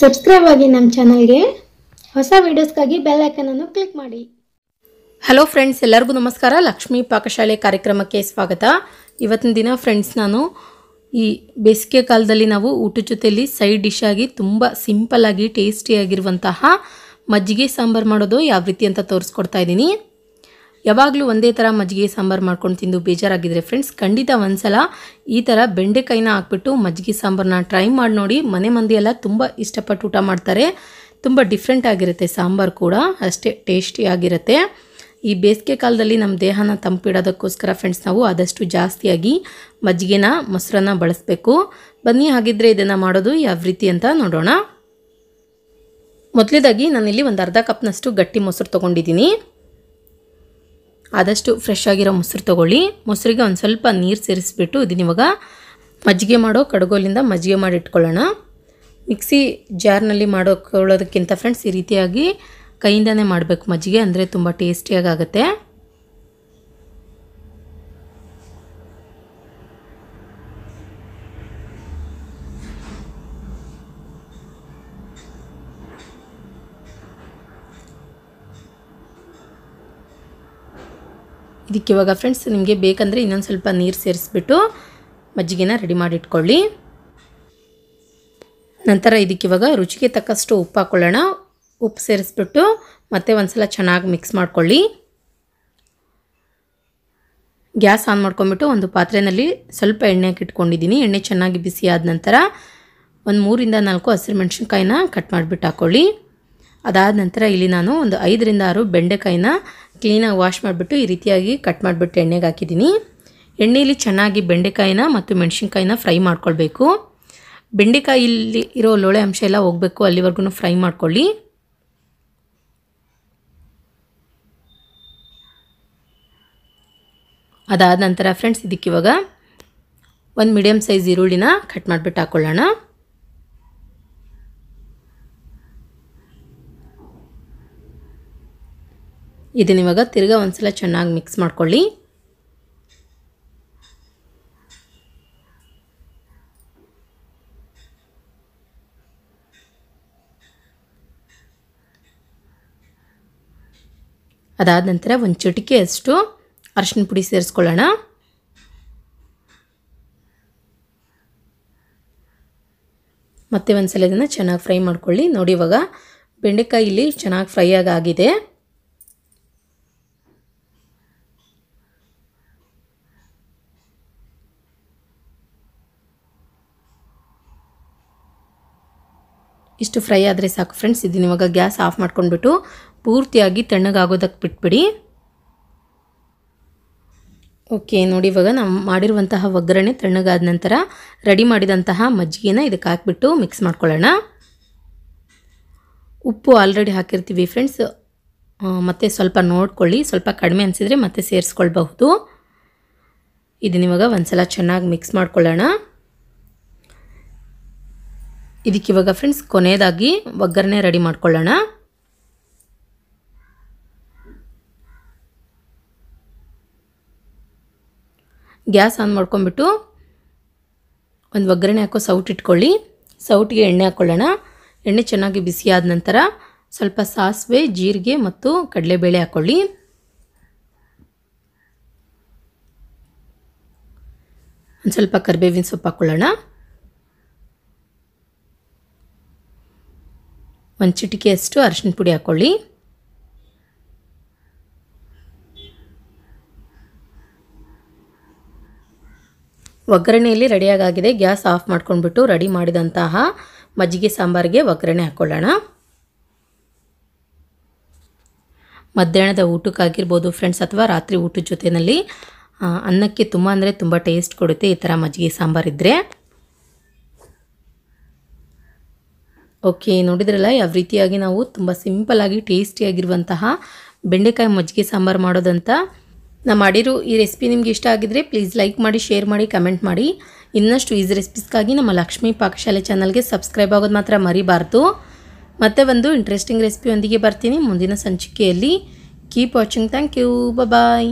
subscribe ಆಗಿ ನಮ್ಮ ಚಾನಲ್ಗೆ ಹೊಸ ವೀಡಿಯೋಸ್ಗಾಗಿ ಬೆಲ್ ಐಕನನ್ನು ಕ್ಲಿಕ್ ಮಾಡಿ ಹಲೋ ಫ್ರೆಂಡ್ಸ್ ಎಲ್ಲರಿಗೂ ನಮಸ್ಕಾರ ಲಕ್ಷ್ಮೀ ಪಾಕಶಾಲೆ ಕಾರ್ಯಕ್ರಮಕ್ಕೆ ಸ್ವಾಗತ ಇವತ್ತಿನ ದಿನ ಫ್ರೆಂಡ್ಸ್ ನಾನು ಈ ಬೇಸಿಗೆ ಕಾಲದಲ್ಲಿ ನಾವು ಊಟದ ಜೊತೆಯಲ್ಲಿ ಸೈಡ್ ಡಿಶ್ ಆಗಿ ತುಂಬ ಸಿಂಪಲ್ಲಾಗಿ ಟೇಸ್ಟಿಯಾಗಿರುವಂತಹ ಮಜ್ಜಿಗೆ ಸಾಂಬಾರು ಮಾಡೋದು ಯಾವ ರೀತಿ ಅಂತ ತೋರಿಸ್ಕೊಡ್ತಾ ಇದ್ದೀನಿ ಯಾವಾಗಲೂ ಒಂದೇ ಥರ ಮಜ್ಜಿಗೆ ಸಾಂಬಾರು ಮಾಡ್ಕೊಂಡು ತಿಂದು ಬೇಜಾರಾಗಿದ್ದರೆ ಫ್ರೆಂಡ್ಸ್ ಖಂಡಿತ ಒಂದ್ಸಲ ಈ ಥರ ಬೆಂಡೆಕಾಯಿನ ಹಾಕ್ಬಿಟ್ಟು ಮಜ್ಜಿಗೆ ಸಾಂಬಾರನ್ನ ಟ್ರೈ ಮಾಡಿ ನೋಡಿ ಮನೆ ಮಂದಿಯೆಲ್ಲ ತುಂಬ ಇಷ್ಟಪಟ್ಟು ಊಟ ಮಾಡ್ತಾರೆ ತುಂಬ ಡಿಫ್ರೆಂಟ್ ಆಗಿರುತ್ತೆ ಸಾಂಬಾರು ಕೂಡ ಅಷ್ಟೇ ಟೇಸ್ಟಿಯಾಗಿರುತ್ತೆ ಈ ಬೇಸಿಗೆ ಕಾಲದಲ್ಲಿ ನಮ್ಮ ದೇಹನ ತಂಪಿಡೋದಕ್ಕೋಸ್ಕರ ಫ್ರೆಂಡ್ಸ್ ನಾವು ಆದಷ್ಟು ಜಾಸ್ತಿಯಾಗಿ ಮಜ್ಜಿಗೆನ ಮೊಸರನ್ನ ಬಳಸಬೇಕು ಬನ್ನಿ ಹಾಗಿದ್ರೆ ಇದನ್ನು ಮಾಡೋದು ಯಾವ ರೀತಿ ಅಂತ ನೋಡೋಣ ಮೊದಲೇದಾಗಿ ನಾನಿಲ್ಲಿ ಒಂದು ಅರ್ಧ ಕಪ್ನಷ್ಟು ಗಟ್ಟಿ ಮೊಸರು ತೊಗೊಂಡಿದ್ದೀನಿ ಆದಷ್ಟು ಫ್ರೆಶ್ ಆಗಿರೋ ಮೊಸರು ತೊಗೊಳ್ಳಿ ಮೊಸರಿಗೆ ಒಂದು ಸ್ವಲ್ಪ ನೀರು ಸೇರಿಸ್ಬಿಟ್ಟು ಇದನ್ನ ಇವಾಗ ಮಜ್ಜಿಗೆ ಮಾಡೋ ಕಡಗೋಲಿಂದ ಮಜ್ಜಿಗೆ ಮಾಡಿ ಇಟ್ಕೊಳ್ಳೋಣ ಮಿಕ್ಸಿ ಜಾರ್ನಲ್ಲಿ ಮಾಡೋಕೊಳ್ಳೋದಕ್ಕಿಂತ ಫ್ರೆಂಡ್ಸ್ ಈ ರೀತಿಯಾಗಿ ಕೈಯಿಂದನೇ ಮಾಡಬೇಕು ಮಜ್ಜಿಗೆ ಅಂದರೆ ತುಂಬ ಟೇಸ್ಟಿಯಾಗಿ ಆಗುತ್ತೆ ಇದಕ್ಕೆ ಇವಾಗ ಫ್ರೆಂಡ್ಸ್ ನಿಮಗೆ ಬೇಕಂದರೆ ಇನ್ನೊಂದು ಸ್ವಲ್ಪ ನೀರು ಸೇರಿಸ್ಬಿಟ್ಟು ಮಜ್ಜಿಗೆನ ರೆಡಿ ಮಾಡಿಟ್ಕೊಳ್ಳಿ ನಂತರ ಇದಕ್ಕೆ ಇವಾಗ ರುಚಿಗೆ ತಕ್ಕಷ್ಟು ಉಪ್ಪು ಹಾಕ್ಕೊಳ್ಳೋಣ ಉಪ್ಪು ಸೇರಿಸ್ಬಿಟ್ಟು ಮತ್ತೆ ಒಂದು ಸಲ ಚೆನ್ನಾಗಿ ಮಿಕ್ಸ್ ಮಾಡ್ಕೊಳ್ಳಿ ಗ್ಯಾಸ್ ಆನ್ ಮಾಡ್ಕೊಂಬಿಟ್ಟು ಒಂದು ಪಾತ್ರೆಯಲ್ಲಿ ಸ್ವಲ್ಪ ಎಣ್ಣೆ ಹಾಕಿಟ್ಕೊಂಡಿದ್ದೀನಿ ಎಣ್ಣೆ ಚೆನ್ನಾಗಿ ಬಿಸಿ ಆದ ನಂತರ ಒಂದು ಮೂರಿಂದ ನಾಲ್ಕು ಹಸಿರು ಮೆಣಸಿನ್ಕಾಯಿನ ಕಟ್ ಮಾಡಿಬಿಟ್ಟು ಹಾಕ್ಕೊಳ್ಳಿ ಅದಾದ ನಂತರ ಇಲ್ಲಿ ನಾನು ಒಂದು ಐದರಿಂದ ಆರು ಬೆಂಡೆಕಾಯಿನ ಕ್ಲೀನಾಗಿ ವಾಶ್ ಮಾಡಿಬಿಟ್ಟು ಈ ರೀತಿಯಾಗಿ ಕಟ್ ಮಾಡಿಬಿಟ್ಟು ಎಣ್ಣೆಗೆ ಹಾಕಿದ್ದೀನಿ ಎಣ್ಣೆಯಲ್ಲಿ ಚೆನ್ನಾಗಿ ಬೆಂಡೆಕಾಯಿನ ಮತ್ತು ಮೆಣಸಿನ್ಕಾಯಿನ ಫ್ರೈ ಮಾಡ್ಕೊಳ್ಬೇಕು ಬೆಂಡೆಕಾಯಿಲಿ ಇರೋ ಲೋಳೆ ಅಂಶ ಎಲ್ಲ ಹೋಗಬೇಕು ಅಲ್ಲಿವರೆಗೂ ಫ್ರೈ ಮಾಡ್ಕೊಳ್ಳಿ ಅದಾದ ನಂತರ ಫ್ರೆಂಡ್ಸ್ ಇದಕ್ಕಿವಾಗ ಒಂದು ಮೀಡಿಯಮ್ ಸೈಜ್ ಈರುಳ್ಳಿನ ಕಟ್ ಮಾಡಿಬಿಟ್ಟು ಹಾಕ್ಕೊಳ್ಳೋಣ ಇದನ್ನು ಇವಾಗ ತಿರ್ಗಾ ಒಂದ್ಸಲ ಚೆನ್ನಾಗಿ ಮಿಕ್ಸ್ ಮಾಡ್ಕೊಳ್ಳಿ ಅದಾದ ನಂತರ ಒಂದು ಚಿಟಿಕೆ ಅಷ್ಟು ಪುಡಿ ಸೇರಿಸ್ಕೊಳ್ಳೋಣ ಮತ್ತೆ ಒಂದು ಸಲ ಇದನ್ನು ಚೆನ್ನಾಗಿ ಫ್ರೈ ಮಾಡ್ಕೊಳ್ಳಿ ನೋಡಿ ಇವಾಗ ಬೆಂಡೆಕಾಯಿ ಇಲ್ಲಿ ಚೆನ್ನಾಗಿ ಫ್ರೈ ಆಗಿದೆ ಇಷ್ಟು ಫ್ರೈ ಆದರೆ ಸಾಕು ಫ್ರೆಂಡ್ಸ್ ಇದನ್ನ ಇವಾಗ ಗ್ಯಾಸ್ ಆಫ್ ಮಾಡ್ಕೊಂಡ್ಬಿಟ್ಟು ಪೂರ್ತಿಯಾಗಿ ತಣ್ಣಗಾಗೋದಕ್ಕೆ ಬಿಟ್ಬಿಡಿ ಓಕೆ ನೋಡಿ ಇವಾಗ ನಾವು ಮಾಡಿರುವಂತಹ ಒಗ್ಗರಣೆ ತಣ್ಣಗಾದ ನಂತರ ರೆಡಿ ಮಾಡಿದಂತಹ ಮಜ್ಜಿಗೆನ ಇದಕ್ಕೆ ಹಾಕಿಬಿಟ್ಟು ಮಿಕ್ಸ್ ಮಾಡ್ಕೊಳ್ಳೋಣ ಉಪ್ಪು ಆಲ್ರೆಡಿ ಹಾಕಿರ್ತೀವಿ ಫ್ರೆಂಡ್ಸ್ ಮತ್ತೆ ಸ್ವಲ್ಪ ನೋಡ್ಕೊಳ್ಳಿ ಸ್ವಲ್ಪ ಕಡಿಮೆ ಅನಿಸಿದರೆ ಮತ್ತೆ ಸೇರಿಸ್ಕೊಳ್ಬಹುದು ಇದನ್ನಿವಾಗ ಒಂದು ಸಲ ಚೆನ್ನಾಗಿ ಮಿಕ್ಸ್ ಮಾಡ್ಕೊಳ್ಳೋಣ ಇದಕ್ಕೆ ಇವಾಗ ಫ್ರೆಂಡ್ಸ್ ಕೊನೆಯದಾಗಿ ಒಗ್ಗರಣೆ ರೆಡಿ ಮಾಡ್ಕೊಳ್ಳೋಣ ಗ್ಯಾಸ್ ಆನ್ ಮಾಡ್ಕೊಂಬಿಟ್ಟು ಒಂದು ಒಗ್ಗರಣೆ ಹಾಕೋ ಸೌಟ್ ಇಟ್ಕೊಳ್ಳಿ ಸೌಟಿಗೆ ಎಣ್ಣೆ ಹಾಕ್ಕೊಳ್ಳೋಣ ಎಣ್ಣೆ ಚೆನ್ನಾಗಿ ಬಿಸಿಯಾದ ನಂತರ ಸ್ವಲ್ಪ ಸಾಸಿವೆ ಜೀರಿಗೆ ಮತ್ತು ಕಡಲೆಬೇಳೆ ಹಾಕ್ಕೊಳ್ಳಿ ಒಂದು ಸ್ವಲ್ಪ ಕರಿಬೇವಿನ ಸೊಪ್ಪು ಹಾಕ್ಕೊಳ್ಳೋಣ ಒಂದು ಚಿಟಿಕೆಯಷ್ಟು ಅರಿಶಿನ ಪುಡಿ ಹಾಕ್ಕೊಳ್ಳಿ ಒಗ್ಗರಣೆಯಲ್ಲಿ ರೆಡಿಯಾಗಾಗಿದೆ ಗ್ಯಾಸ್ ಆಫ್ ಮಾಡ್ಕೊಂಡ್ಬಿಟ್ಟು ರೆಡಿ ಮಾಡಿದಂತಹ ಮಜ್ಜಿಗೆ ಸಾಂಬಾರಿಗೆ ಒಗ್ಗರಣೆ ಹಾಕ್ಕೊಳ್ಳೋಣ ಮಧ್ಯಾಹ್ನದ ಊಟಕ್ಕಾಗಿರ್ಬೋದು ಫ್ರೆಂಡ್ಸ್ ಅಥವಾ ರಾತ್ರಿ ಊಟದ ಜೊತೆಯಲ್ಲಿ ಅನ್ನಕ್ಕೆ ತುಂಬ ಅಂದರೆ ತುಂಬ ಟೇಸ್ಟ್ ಕೊಡುತ್ತೆ ಈ ಥರ ಮಜ್ಜಿಗೆ ಸಾಂಬಾರಿದ್ದರೆ ಓಕೆ ನೋಡಿದ್ರಲ್ಲ ಯಾವ ರೀತಿಯಾಗಿ ನಾವು ತುಂಬ ಸಿಂಪಲ್ಲಾಗಿ ಟೇಸ್ಟಿಯಾಗಿರುವಂತಹ ಬೆಂಡೆಕಾಯಿ ಮಜ್ಜಿಗೆ ಸಾಂಬಾರು ಮಾಡೋದಂತ ನಾ ಮಾಡಿರೋ ಈ ರೆಸಿಪಿ ನಿಮ್ಗೆ ಇಷ್ಟ ಆಗಿದ್ರೆ ಪ್ಲೀಸ್ ಲೈಕ್ ಮಾಡಿ ಶೇರ್ ಮಾಡಿ ಕಮೆಂಟ್ ಮಾಡಿ ಇನ್ನಷ್ಟು ಈಸಿ ರೆಸಿಪೀಸ್ಗಾಗಿ ನಮ್ಮ ಲಕ್ಷ್ಮೀ ಪಾಕಶಾಲೆ ಚಾನಲ್ಗೆ ಸಬ್ಸ್ಕ್ರೈಬ್ ಆಗೋದು ಮಾತ್ರ ಮರಿಬಾರ್ದು ಮತ್ತೆ ಒಂದು ಇಂಟ್ರೆಸ್ಟಿಂಗ್ ರೆಸಿಪಿಯೊಂದಿಗೆ ಬರ್ತೀನಿ ಮುಂದಿನ ಸಂಚಿಕೆಯಲ್ಲಿ keep watching thank you bye